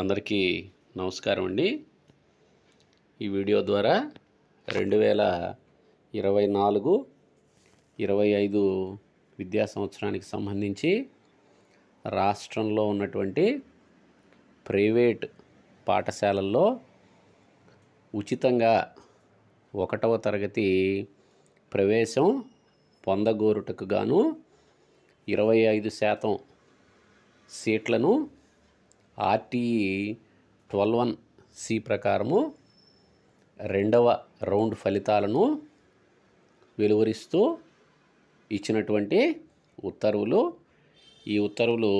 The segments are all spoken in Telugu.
అందరికీ నమస్కారం అండి ఈ వీడియో ద్వారా రెండు వేల ఇరవై నాలుగు ఇరవై ఐదు విద్యా సంవత్సరానికి సంబంధించి రాష్ట్రంలో ఉన్నటువంటి ప్రైవేట్ పాఠశాలల్లో ఉచితంగా ఒకటవ తరగతి ప్రవేశం పొందగోరుటకు గాను ఇరవై ఐదు శాతం సీట్లను ఆర్టీఈ ట్వెల్వ్ వన్ సి ప్రకారము రెండవ రౌండ్ ఫలితాలను వెలువరిస్తూ ఇచ్చినటువంటి ఉత్తర్వులు ఈ ఉత్తర్వులు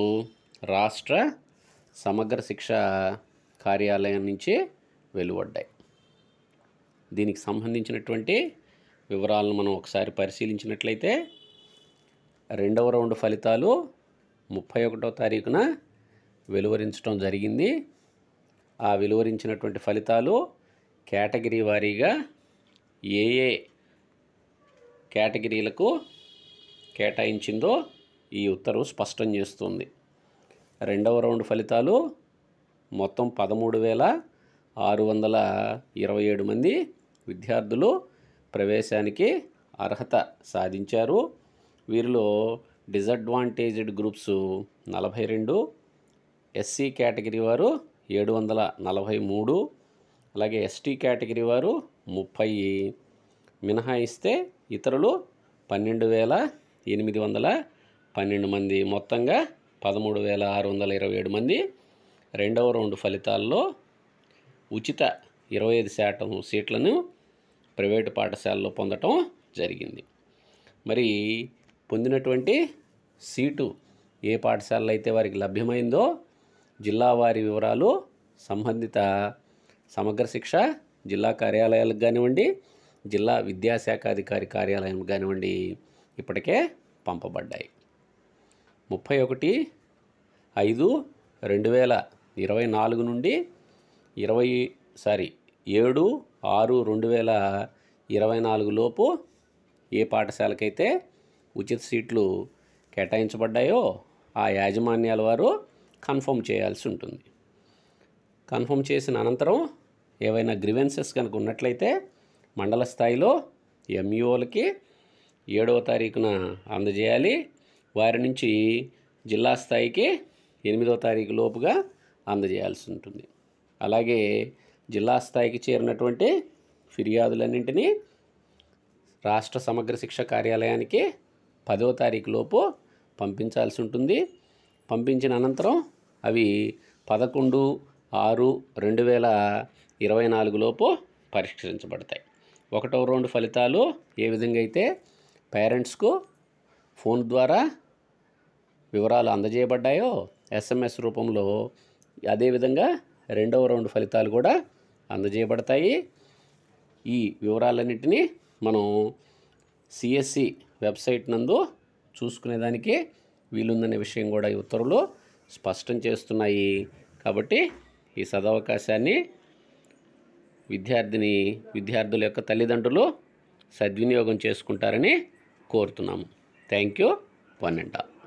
రాష్ట్ర సమగ్ర శిక్ష కార్యాలయం నుంచి వెలువడ్డాయి దీనికి సంబంధించినటువంటి వివరాలను మనం ఒకసారి పరిశీలించినట్లయితే రెండవ రౌండ్ ఫలితాలు ముప్పై ఒకటో తారీఖున వెలువరించడం జరిగింది ఆ వెలువరించినటువంటి ఫలితాలు కేటగిరీ వారీగా ఏ ఏ కేటగిరీలకు కేటాయించిందో ఈ ఉత్తర్వు స్పష్టం చేస్తుంది రెండవ రౌండ్ ఫలితాలు మొత్తం పదమూడు వేల ఆరు వందల ఇరవై ఏడు మంది విద్యార్థులు ప్రవేశానికి అర్హత సాధించారు వీరిలో డిజడ్వాంటేజ్డ్ గ్రూప్స్ నలభై రెండు ఎస్సీ కేటగిరీ వారు ఏడు వందల నలభై మూడు అలాగే ఎస్టీ కేటగిరీ వారు ముప్పై మినహాయిస్తే ఇతరులు పన్నెండు వేల ఎనిమిది వందల పన్నెండు మంది మొత్తంగా పదమూడు వేల ఆరు వందల ఇరవై ఏడు మంది రెండవ రౌండ్ ఫలితాల్లో ఉచిత ఇరవై ఐదు శాతం సీట్లను ప్రైవేటు పాఠశాలలో పొందటం జరిగింది మరి పొందినటువంటి సీటు ఏ పాఠశాలలో అయితే వారికి లభ్యమైందో జిల్లావారి వివరాలు సంబంధిత సమగ్ర శిక్ష జిల్లా కార్యాలయాలకు కానివ్వండి జిల్లా విద్యాశాఖ అధికారి కార్యాలయం కానివ్వండి ఇప్పటికే పంపబడ్డాయి ముప్పై ఒకటి ఐదు రెండు వేల ఇరవై నాలుగు నుండి ఇరవై సారీ ఏడు ఆరు రెండు వేల ఇరవై నాలుగు లోపు ఏ పాఠశాలకైతే ఉచిత సీట్లు కేటాయించబడ్డాయో ఆ యాజమాన్యాల వారు కన్ఫర్మ్ చేయాల్సి ఉంటుంది కన్ఫర్మ్ చేసిన అనంతరం ఏవైనా గ్రివెన్సెస్ కనుక ఉన్నట్లయితే మండల స్థాయిలో ఎంఈఓలకి e ఏడవ తారీఖున అందజేయాలి వారి నుంచి జిల్లా స్థాయికి ఎనిమిదవ తారీఖు లోపుగా అందజేయాల్సి ఉంటుంది అలాగే జిల్లా స్థాయికి చేరినటువంటి ఫిర్యాదులన్నింటినీ రాష్ట్ర సమగ్ర శిక్ష కార్యాలయానికి పదవ తారీఖు లోపు పంపించాల్సి ఉంటుంది పంపించిన అనంతరం అవి పదకొండు ఆరు రెండు వేల ఇరవై నాలుగులోపు పరిష్కరించబడతాయి ఒకటో రౌండ్ ఫలితాలు ఏ విధంగా అయితే పేరెంట్స్కు ఫోన్ ద్వారా వివరాలు అందజేయబడ్డాయో ఎస్ఎంఎస్ రూపంలో అదేవిధంగా రెండవ రౌండ్ ఫలితాలు కూడా అందజేయబడతాయి ఈ వివరాలన్నింటినీ మనం సిఎస్సి వెబ్సైట్ నందు చూసుకునేదానికి వీలుందనే విషయం కూడా ఈ ఉత్తర్వులు స్పష్టం చేస్తున్నాయి కాబట్టి ఈ సదవకాశాన్ని విద్యార్థిని విద్యార్థుల యొక్క తల్లిదండ్రులు సద్వినియోగం చేసుకుంటారని కోరుతున్నాము thank you one and all